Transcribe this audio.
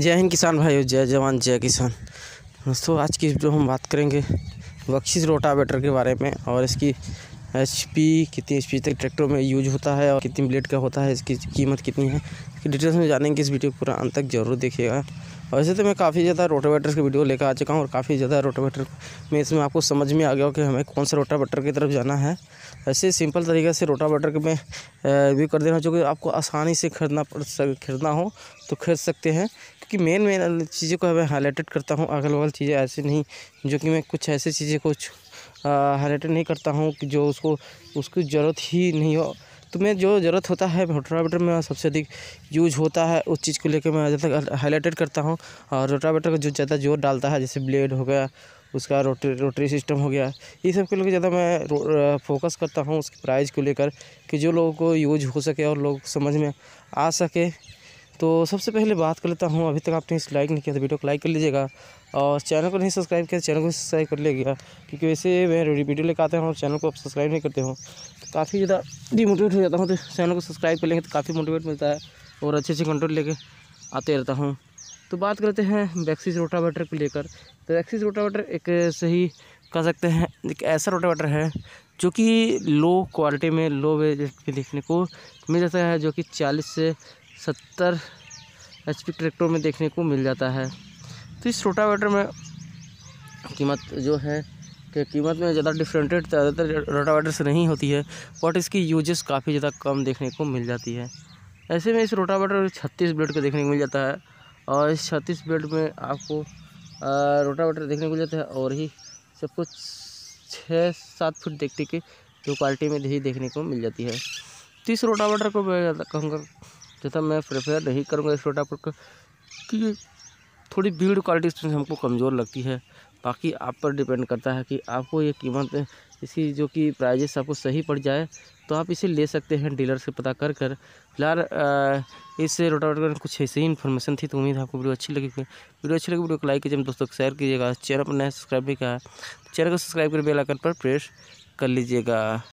जय हिंद किसान भाइयों जय जवान जय किसान दोस्तों आज की जो हम बात करेंगे बख्शिश रोटावेटर के बारे में और इसकी एच पी कितनी एच पी तक ट्रैक्टर में यूज होता है और कितनी ब्लेड का होता है इसकी कीमत कितनी है इसकी डिटेल्स में जानेंगे इस वीडियो को पूरा अंत तक जरूर देखिएगा वैसे तो मैं काफ़ी ज़्यादा रोटावेटर की वीडियो लेकर आ चुका हूँ और काफ़ी ज़्यादा रोटावेटर में इसमें आपको समझ में आ गया कि हमें कौन सा रोटावेटर की तरफ जाना है ऐसे सिंपल तरीके से रोटावेटर में व्यू कर देना जो कि आपको आसानी से खरीदना पड़ खरीदना हो तो खरीद सकते हैं क्योंकि मेन मेन चीज़ों को मैं हाईलाइटेड करता हूँ अगल बगल चीज़ें ऐसी नहीं जो कि मैं कुछ ऐसी चीज़ें को हाईलाइट नहीं करता हूँ कि जो उसको उसकी ज़रूरत ही नहीं हो तो मैं जो ज़रूरत होता है रोटावेटर में सबसे अधिक यूज होता है उस चीज़ को लेकर मैं ज़्यादा हाईलाइटेड करता हूँ और रोटावेटर का जो ज़्यादा जोर डालता है जैसे ब्लेड हो गया उसका रोटरी रोटरी सिस्टम हो गया ये सब के लेकर ज़्यादा मैं फोकस करता हूँ उसके प्राइज़ को लेकर कि जो लोगों को यूज हो सके और लोग समझ में आ सके तो सबसे पहले बात कर लेता हूँ अभी तक आपने इस लाइक नहीं किया तो वीडियो को लाइक कर लीजिएगा और चैनल को नहीं सब्सक्राइब किया तो चैनल को सब्सक्राइब कर लीजिएगा क्योंकि वैसे मैं वीडियो लेकर आता हूँ और चैनल को आप सब्सक्राइब नहीं करते हो तो काफ़ी ज़्यादा डिमोटिवेट हो जाता हूँ तो चैनल को सब्सक्राइब कर लेंगे तो काफ़ी मोटिवेट मिलता है और अच्छे अच्छे कंटेंट लेके आते रहता हूँ तो बात करते हैं वैक्सीज रोटावाटर को लेकर तो वैक्सीज रोटावाटर एक सही कह सकते हैं एक ऐसा रोटावाटर है जो कि लो क्वालिटी में लो वेज में देखने को मिल जाता है जो कि चालीस से सत्तर एच ट्रैक्टर में देखने को मिल जाता है तो इस रोटावेटर में कीमत जो है कि कीमत में ज़्यादा डिफरेंटेड ज़्यादातर रोटावेटर से नहीं होती है बट इसकी यूजेस काफ़ी ज़्यादा कम देखने को मिल जाती है ऐसे में इस रोटावेटर छत्तीस ब्लेड को देखने को मिल जाता है और इस छत्तीस ब्लेड में आपको रोटावेटर देखने को मिल जाता है और ही सब कुछ छः सात फुट देखते के जो क्वालिटी में ही देखने को मिल जाती है तो इस रोटावेटर को मैं कहूँगा जैसा मैं प्रेफर नहीं करूँगा इस प्रोडक्ट पर कि थोड़ी भीड़ क्वालिटी इसमें हमको कमज़ोर लगती है बाकी आप पर डिपेंड करता है कि आपको ये कीमत इसकी जो कि प्राइजेस आपको सही पड़ जाए तो आप इसे ले सकते हैं डीलर से पता कर कर फिलहाल इस रोटावेटर में कुछ ऐसे ही इन्फॉर्मेशन थी तो उम्मीद है आपको वीडियो अच्छी लगी वीडियो अच्छी लगी वीडियो को लाइक कीजिए दोस्तों को शेयर कीजिएगा चैनल पर नया सब्सक्राइब भी कहा तो चैनल को सब्सक्राइब कर बेलाइकन पर प्रेस कर लीजिएगा